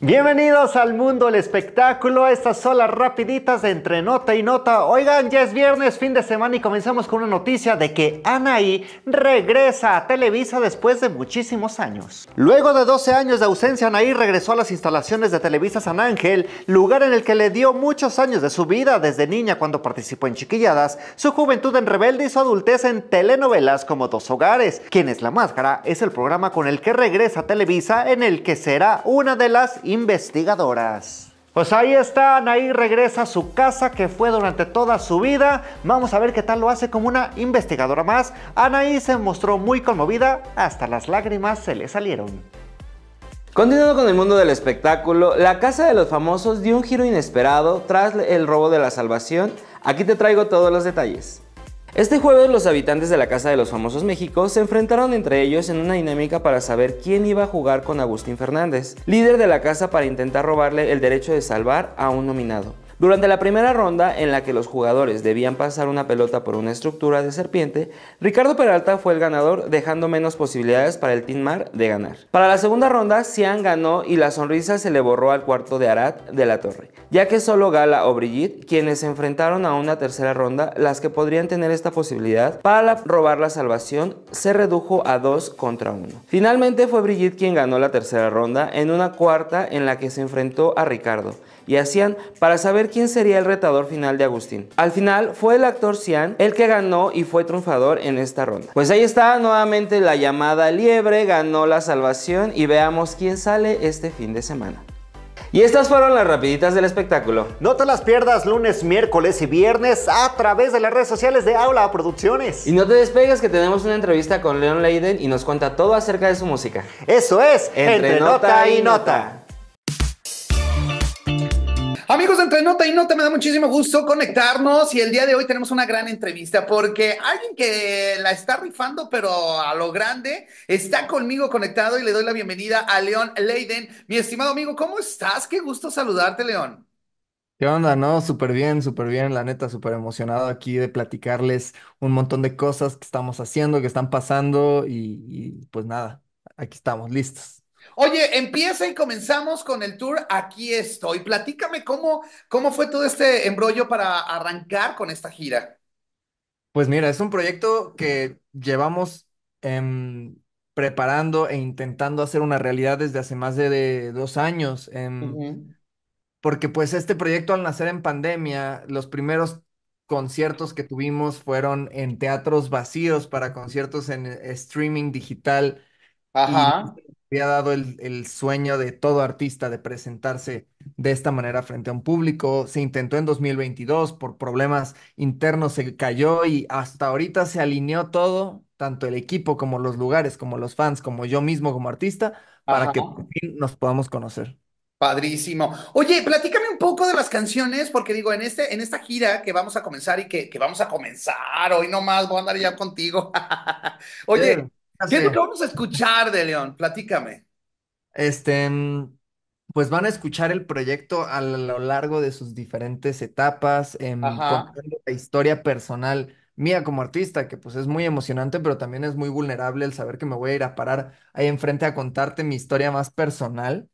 Bienvenidos al mundo del espectáculo, estas son rapiditas de entre nota y nota. Oigan, ya es viernes, fin de semana y comenzamos con una noticia de que Anaí regresa a Televisa después de muchísimos años. Luego de 12 años de ausencia, Anaí regresó a las instalaciones de Televisa San Ángel, lugar en el que le dio muchos años de su vida desde niña cuando participó en Chiquilladas, su juventud en Rebelde y su adultez en telenovelas como Dos Hogares, ¿Quién es la máscara, es el programa con el que regresa a Televisa en el que será una de las investigadoras. Pues ahí está, Anaí regresa a su casa que fue durante toda su vida. Vamos a ver qué tal lo hace como una investigadora más. Anaí se mostró muy conmovida, hasta las lágrimas se le salieron. Continuando con el mundo del espectáculo, la Casa de los Famosos dio un giro inesperado tras el robo de la salvación. Aquí te traigo todos los detalles. Este jueves los habitantes de la Casa de los Famosos México se enfrentaron entre ellos en una dinámica para saber quién iba a jugar con Agustín Fernández, líder de la casa para intentar robarle el derecho de salvar a un nominado. Durante la primera ronda, en la que los jugadores debían pasar una pelota por una estructura de serpiente, Ricardo Peralta fue el ganador, dejando menos posibilidades para el Team Mar de ganar. Para la segunda ronda, Sian ganó y la sonrisa se le borró al cuarto de Arad de la Torre, ya que solo Gala o Brigitte, quienes se enfrentaron a una tercera ronda, las que podrían tener esta posibilidad para robar la salvación, se redujo a dos contra uno. Finalmente fue Brigitte quien ganó la tercera ronda en una cuarta en la que se enfrentó a Ricardo, y a para saber quién sería el retador final de Agustín. Al final fue el actor Cian el que ganó y fue triunfador en esta ronda. Pues ahí está nuevamente la llamada liebre, ganó la salvación y veamos quién sale este fin de semana. Y estas fueron las rapiditas del espectáculo. No te las pierdas lunes, miércoles y viernes a través de las redes sociales de Aula Producciones. Y no te despegues que tenemos una entrevista con Leon Leiden y nos cuenta todo acerca de su música. Eso es Entre, nota, y nota. Amigos de Entre Nota y Nota, me da muchísimo gusto conectarnos y el día de hoy tenemos una gran entrevista porque alguien que la está rifando pero a lo grande está conmigo conectado y le doy la bienvenida a León Leiden. Mi estimado amigo, ¿cómo estás? Qué gusto saludarte, León. ¿Qué onda? No, súper bien, súper bien, la neta, súper emocionado aquí de platicarles un montón de cosas que estamos haciendo, que están pasando y, y pues nada, aquí estamos listos. Oye, empieza y comenzamos con el tour. Aquí estoy. Platícame cómo, cómo fue todo este embrollo para arrancar con esta gira. Pues mira, es un proyecto que llevamos em, preparando e intentando hacer una realidad desde hace más de, dos años. Em, porque pues este proyecto al nacer en pandemia, los primeros conciertos que tuvimos fueron en teatros vacíos para conciertos en eh, streaming digital Ajá. había dado el, sueño de todo artista de presentarse de esta manera frente a un público. Se intentó en 2022, por problemas internos se cayó y hasta ahorita se alineó todo, tanto el equipo como los lugares, como los fans, como yo mismo como artista, para que por fin nos podamos conocer. Padrísimo. Oye, platícame un poco de las canciones, porque digo, en, este, en esta gira que vamos a comenzar y que, vamos a comenzar, hoy nomás voy a andar ya contigo. Oye, ¿Qué es lo que vamos a escuchar de León? Platícame. Este, pues van a escuchar el proyecto a lo largo de sus diferentes etapas, en em, contando la historia personal mía como artista, que pues es muy emocionante, pero también es muy vulnerable el saber que me voy a ir a parar ahí enfrente a contarte mi historia más personal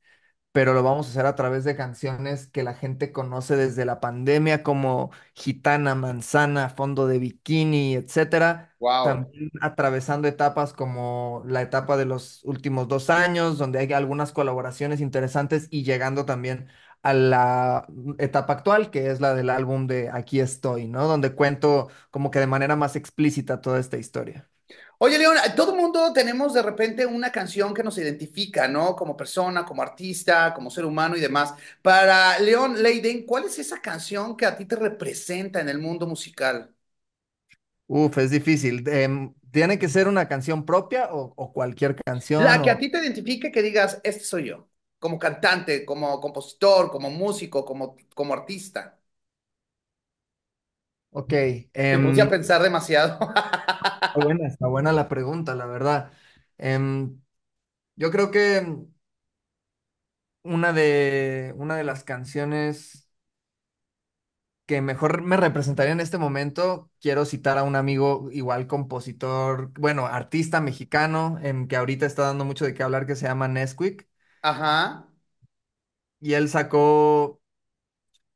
pero lo vamos a hacer a través de canciones que la gente conoce desde la pandemia, como Gitana, Manzana, Fondo de Bikini, etcétera. También atravesando etapas como la etapa de los últimos dos años, donde hay algunas colaboraciones interesantes y llegando también a la etapa actual, que es la del álbum de Aquí estoy, ¿no? Donde cuento como que de manera más explícita toda esta historia. Oye, León, todo el mundo tenemos de repente una canción que nos identifica, ¿no? Como persona, como artista, como ser humano y demás. Para León Leiden, ¿cuál es esa canción que a ti te representa en el mundo musical? Uf, es difícil. Em, ¿Tiene que ser una canción propia o, cualquier canción? La que a ti te identifique, que digas, este soy yo, como cantante, como compositor, como músico, como, como artista. Ok. Me puse a em, pensar demasiado. está buena, la pregunta, la verdad. Em, yo creo que em, una de, una de las canciones que mejor me representaría en este momento, quiero citar a un amigo, igual compositor, bueno, artista mexicano, que ahorita está dando mucho de qué hablar, que se llama Nesquik. Ajá. Y él sacó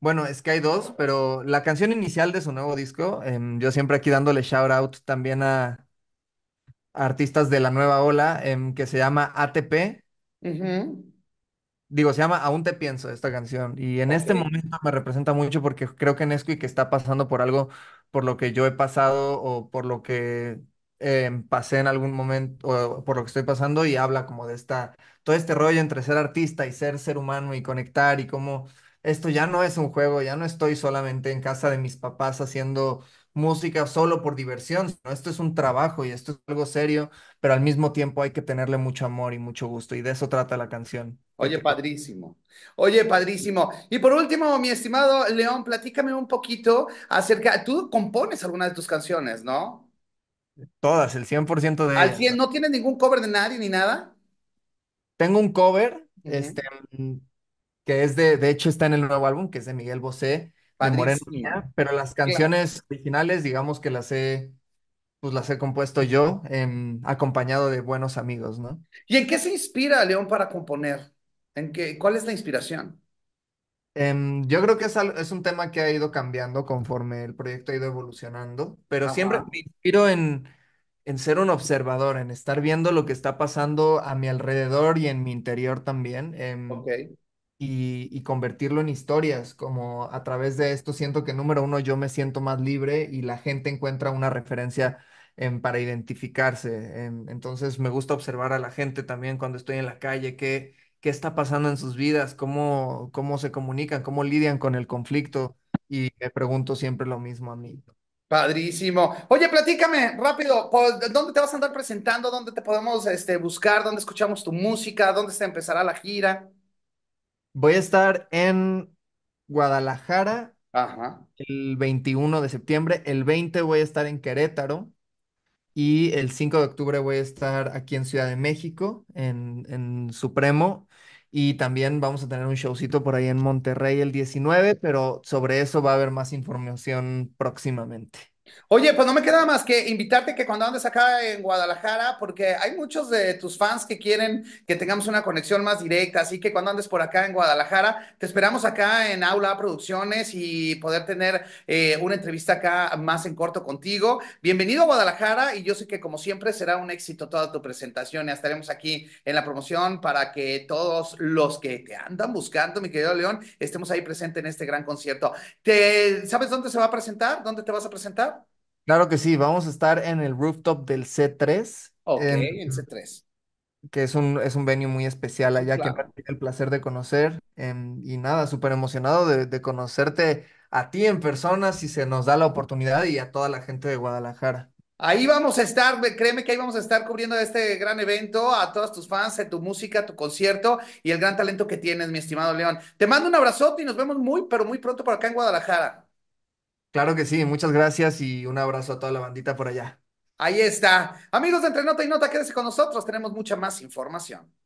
bueno, es que hay dos, pero la canción inicial de su nuevo disco, em, yo siempre aquí dándole shout out también a, artistas de la nueva ola, em, que se llama ATP. Digo, se llama Aún te pienso esta canción y en este momento me representa mucho porque creo que y que está pasando por algo por lo que yo he pasado o por lo que em, pasé en algún momento o por lo que estoy pasando y habla como de esta, todo este rollo entre ser artista y ser ser humano y conectar y cómo esto ya no es un juego, ya no estoy solamente en casa de mis papás haciendo música solo por diversión, esto es un trabajo y esto es algo serio, pero al mismo tiempo hay que tenerle mucho amor y mucho gusto y de eso trata la canción. Oye, padrísimo. Oye, padrísimo. Y por último, mi estimado León, platícame un poquito acerca, tú compones algunas de tus canciones, ¿no? Todas, el 100% de ¿Al 100? ¿No tienes ningún cover de nadie ni nada? Tengo un cover, este, que es de, de hecho está en el nuevo álbum, que es de Miguel Bosé, pero las canciones originales, digamos que las he, pues las he compuesto yo, em, acompañado de buenos amigos, ¿no? ¿Y en qué se inspira León para componer? ¿En qué, ¿Cuál es la inspiración? Em, yo creo que es, es, un tema que ha ido cambiando conforme el proyecto ha ido evolucionando, pero ah, siempre me inspiro en, ser un observador, en estar viendo lo que está pasando a mi alrededor y en mi interior también. Em, y, convertirlo en historias, como a través de esto siento que número uno yo me siento más libre y la gente encuentra una referencia para identificarse. entonces me gusta observar a la gente también cuando estoy en la calle, qué, qué está pasando en sus vidas, cómo, cómo se comunican, cómo lidian con el conflicto y me pregunto siempre lo mismo a mí. Padrísimo. Oye, platícame rápido, pues, ¿dónde te vas a andar presentando? ¿Dónde te podemos este, buscar? ¿Dónde escuchamos tu música? ¿Dónde se empezará la gira? Voy a estar en Guadalajara el 21 de septiembre, el 20 voy a estar en Querétaro y el 5 de octubre voy a estar aquí en Ciudad de México, en, en Supremo. Y también vamos a tener un showcito por ahí en Monterrey el 19, pero sobre eso va a haber más información próximamente. Oye, pues no me queda más que invitarte que cuando andes acá en Guadalajara, porque hay muchos de tus fans que quieren que tengamos una conexión más directa, así que cuando andes por acá en Guadalajara, te esperamos acá en Aula Producciones y poder tener eh, una entrevista acá más en corto contigo. Bienvenido a Guadalajara y yo sé que como siempre será un éxito toda tu presentación y estaremos aquí en la promoción para que todos los que te andan buscando, mi querido León, estemos ahí presentes en este gran concierto. ¿Te, ¿Sabes dónde se va a presentar? ¿Dónde te vas a presentar? Claro que sí, vamos a estar en el rooftop del C3. Ok, en, C3. Que es un, es un venue muy especial allá que me el placer de conocer. Em, y nada, súper emocionado de, conocerte a ti en persona si se nos da la oportunidad y a toda la gente de Guadalajara. Ahí vamos a estar, créeme que ahí vamos a estar cubriendo este gran evento, a todos tus fans, a eh, tu música, tu concierto y el gran talento que tienes, mi estimado León. Te mando un abrazote y nos vemos muy, pero muy pronto por acá en Guadalajara. Claro que sí, muchas gracias y un abrazo a toda la bandita por allá. Ahí está. Amigos de Entre Nota y Nota, quédese con nosotros, tenemos mucha más información.